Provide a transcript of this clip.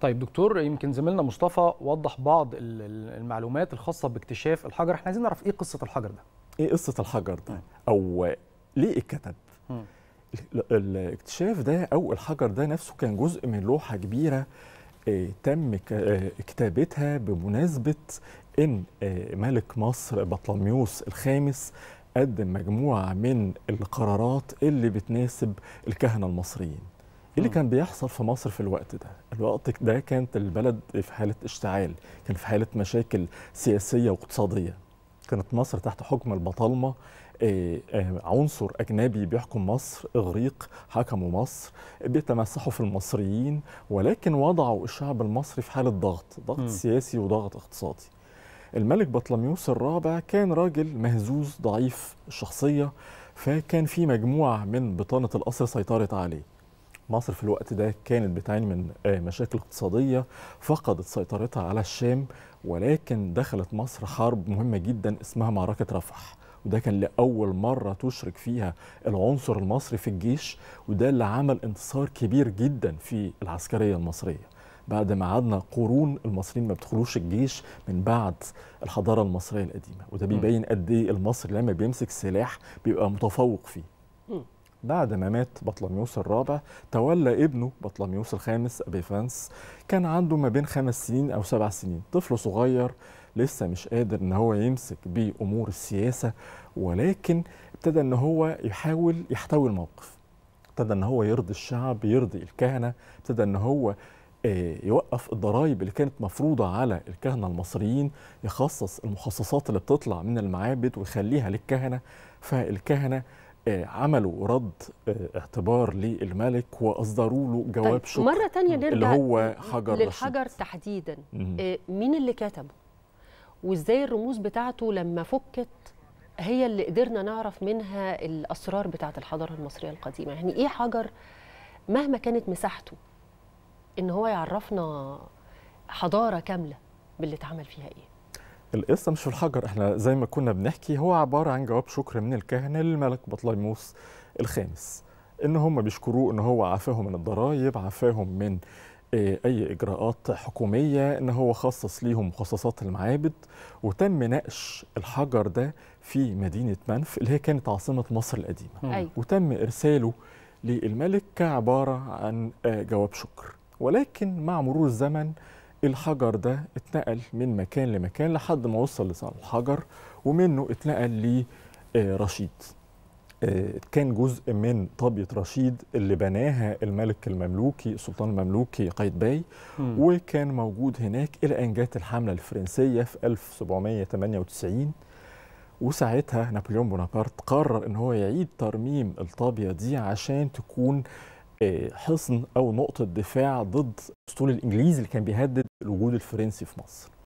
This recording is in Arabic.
طيب دكتور يمكن زميلنا مصطفى وضح بعض المعلومات الخاصه باكتشاف الحجر احنا عايزين نعرف ايه قصه الحجر ده ايه قصه الحجر ده او ليه اتكتب الاكتشاف ده او الحجر ده نفسه كان جزء من لوحه كبيره آه، تم آه، كتابتها بمناسبه ان آه، ملك مصر بطلميوس الخامس قدم مجموعه من القرارات اللي بتناسب الكهنه المصريين ايه اللي آه. كان بيحصل في مصر في الوقت ده الوقت ده كانت البلد في حالة اشتعال كان في حالة مشاكل سياسية واقتصادية كانت مصر تحت حكم البطالمة آه، آه، عنصر أجنبي بيحكم مصر إغريق حكموا مصر بيتمسحوا في المصريين ولكن وضعوا الشعب المصري في حالة ضغط ضغط م. سياسي وضغط اقتصادي الملك بطلميوس الرابع كان راجل مهزوز ضعيف الشخصية فكان في مجموعة من بطانة القصر سيطرت عليه مصر في الوقت ده كانت بتعاني من آه، مشاكل اقتصادية فقدت سيطرتها على الشام ولكن دخلت مصر حرب مهمة جدا اسمها معركة رفح وده كان لأول مرة تشرك فيها العنصر المصري في الجيش وده اللي عمل انتصار كبير جدا في العسكرية المصرية بعد ما قعدنا قرون المصريين ما بيدخلوش الجيش من بعد الحضاره المصريه القديمه وده بيبين قد ايه المصري لما بيمسك سلاح بيبقى متفوق فيه بعد ما مات بطلميوس الرابع تولى ابنه بطلميوس الخامس أبيفانس كان عنده ما بين خمس سنين أو سبع سنين طفل صغير لسه مش قادر ان هو يمسك بامور السياسه ولكن ابتدى ان هو يحاول يحتوي الموقف ابتدى ان هو يرضي الشعب يرضي الكهنه ابتدى ان هو آه، يوقف الضرائب اللي كانت مفروضة على الكهنة المصريين يخصص المخصصات اللي بتطلع من المعابد ويخليها للكهنة فالكهنة آه، عملوا رد آه، اعتبار للملك واصدروا له جواب طيب شكر مره تانية نرجع اللي هو حجر للحجر رشيد. تحديدا آه، مين اللي كتبه وازاي الرموز بتاعته لما فكت هي اللي قدرنا نعرف منها الاسرار بتاعه الحضاره المصريه القديمه يعني ايه حجر مهما كانت مساحته ان هو يعرفنا حضاره كامله باللي اتعمل فيها ايه القصة مش في الحجر احنا زي ما كنا بنحكي هو عبارة عن جواب شكر من الكهنة للملك بطليموس الخامس ان هم بيشكروه ان هو عافاهم من الضرائب عافاهم من آه، اي اجراءات حكوميه ان هو خصص ليهم مخصصات المعابد وتم نقش الحجر ده في مدينه منف اللي هي كانت عاصمه مصر القديمه أيوة. وتم ارساله للملك كعباره عن آه، جواب شكر ولكن مع مرور الزمن الحجر ده اتنقل من مكان لمكان لحد ما وصل لصالح الحجر ومنه اتنقل لرشيد آه، آه، كان جزء من طابية رشيد اللي بناها الملك المملوكي السلطان المملوكي قايتباي وكان موجود هناك إلى أن جت الحملة الفرنسية في 1798 وساعتها نابليون بونابرت قرر ان هو يعيد ترميم الطابيه دي عشان تكون حصن او نقطه دفاع ضد الاسطول الانجليزي اللي كان بيهدد الوجود الفرنسي في مصر